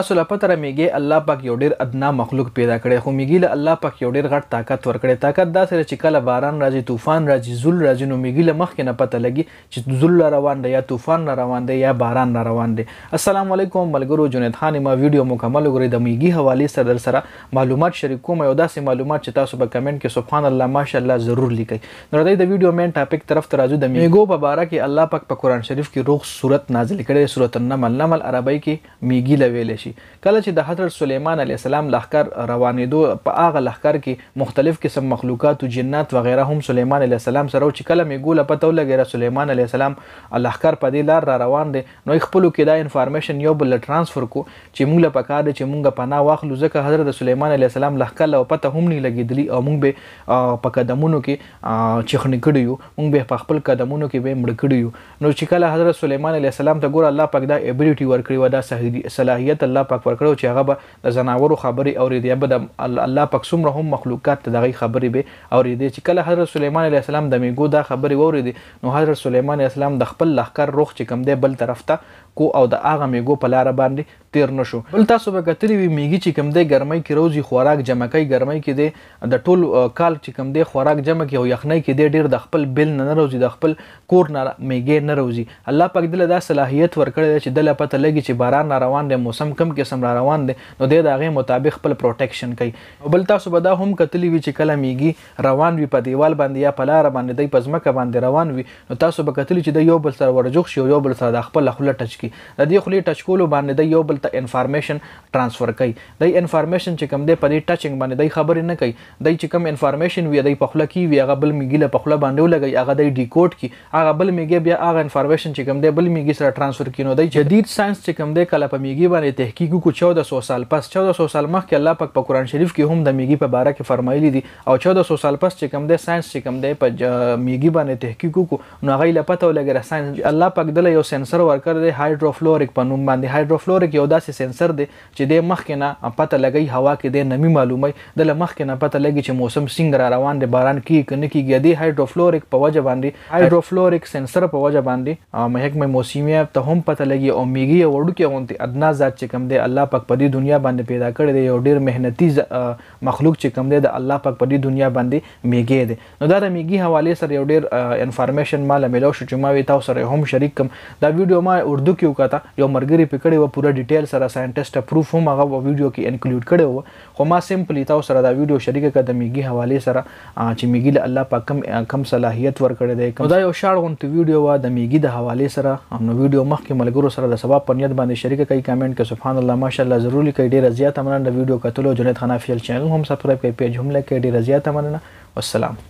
تاسو لا پته میږي الله پاک یو ډیر ادنا مخلوق پیدا کړي خو میږي له الله پاک یو ډیر غټ طاقت ورکړي طاقت دا سره چې کله باران راځي طوفان راځي زول راځي نو میږي له مخکې نه پته لګي چې زول روان دی یا طوفان روان دی یا باران روان دی السلام علیکم ملګرو جنید خان ما ویډیو مکمل وګورئ د میږي حواله سره سره معلومات شریکوم یو داسې معلومات چې تاسو په کمنټ کې سبحان الله ماشاءالله ضرور لیکئ نو د ویډیو مین ټاپک طرف ته راځو د میګو په اړه کې الله پاک په قران شریف کې روغ صورت نازل کړي سورۃ النمل نمل عربی کې میګي لویل شي شي کله چې د حضرت سليمان عليه السلام لخر روانېدو په هغه لخر کې مختلف قسم مخلوقات او جنات و غیره هم سليمان عليه السلام سره چې کله می ګوله پته لګیره سليمان عليه السلام لخر په دې لار را روان دي نو خپل کې دا انفارمیشن یو بل ترانسفر کو چې موږ په کار چې موږ پناه واخلو ځکه حضرت سليمان عليه السلام لخر له پته هم نه لګیدلی او موږ به په قدمونو کې چخنی کړی یو موږ به په خپل قدمونو کې به مړ کړی نو چې کله حضرت سليمان عليه السلام ته ګور الله پاک دا ابيليټي ورکړي و دا صلاحيت الله الله پاک ورکړو چې هغه به د زناورو خبرې او ریدي به د الله پاک څومره هم مخلوقات ته دغه خبرې به او ریدي چې کله حضرت سليمان عليه السلام د میګو دا خبرې وریدي نو حضرت سليمان عليه السلام د خپل لخر روخ چې کم دی بل طرف ته کو او د اغه میګو په لار باندې تیر نشو بل تاسو به کتلی وی میګي چې کم دی ګرمۍ کې روزي خوراک جمع کوي ګرمۍ کې دی د ټول کال چې کم دی خوراک جمع کوي او یخنۍ کې دی ډیر د خپل بل نه روزي د خپل کور نه میګي نه روزي الله پاک دله دا صلاحیت ورکړی چې دله پته لګي چې باران روان دی موسم کم قسم را روان دی نو د هغه مطابق خپل پروټیکشن کوي بل تاسو به دا هم کتلی وی چې کله میګي روان وي په دیوال باندې یا په لار باندې دی پزمکه باندې روان وي نو تاسو به کتلی چې د یو بل سره ورجوخ شي یو بل سره د خپل خله ټچ کی د دې خولي ټچ کولو باندې د یو بل ته انفارمیشن ترانسفر کوي د انفارمیشن چې کوم دی په دې ټچینګ باندې د خبرې نه کوي د چې کوم انفارمیشن وي د په خله کې وي هغه بل میګله په خله باندې لګي هغه د ډیکوډ کی هغه بل میګي بیا هغه انفارمیشن چې کوم دی بل میګي سره ترانسفر کینو د جدید ساينس چې کوم دی کله په میګي باندې تحقیق کو 1400 سال پس 1400 سال مخکې الله پاک په قران شریف کې هم د میګي په باره کې فرمایلی دي او 1400 سال پس چې کوم دی ساينس چې کوم دی په میګي باندې تحقیق کو نو هغه لپاره لګره ساينس الله پاک دله یو سنسر ورکړ دی های هایډروفلوریک په نوم باندې هایډروفلوریک یو داسې سنسر دی چې د مخ کې نه پته لګي هوا کې د نمی معلومي د مخ کې نه پته لګي چې موسم څنګه را روان دی باران کې کنه کېږي د هایډروفلوریک په وجه باندې هایډروفلوریک سنسر په وجه باندې محکمه موسمیه ته هم پته لګي او میږي وړو کې غونتي ادنا ذات چې کوم دی الله پاک په دې دنیا باندې پیدا کړی دی یو ډیر مهنتي مخلوق چې کوم دی د الله پاک په دې دنیا باندې میږي دی نو دا د میږي حواله سره یو ډیر انفارمیشن مال ملو شو چې ما وی تاسو سره هم شریک کوم دا ویډیو ما اردو کې وکړه یو مرګري پکړې و پوره ډیټیل سره ساينټیسټ اپروف هم هغه ویډیو کې انکلود کړي وو خو ما سیمپلی تاسو سره دا ویډیو شریک کړم میږي حواله سره چې میږي له الله پاک کم کم صلاحيت ورکړي دی کوم دا یو شاړ غونټ ویډیو و د میږي د حواله سره نو ویډیو مخکې ملګرو سره د ثواب په نیت باندې شریک کړئ کمنټ کې سبحان الله ماشاءالله ضروري کوي ډیره زیاته مننه د ویډیو کتلو جنید خان افیل چینل هم سبسکرایب کړئ پیج هم لکه ډیره زیاته مننه والسلام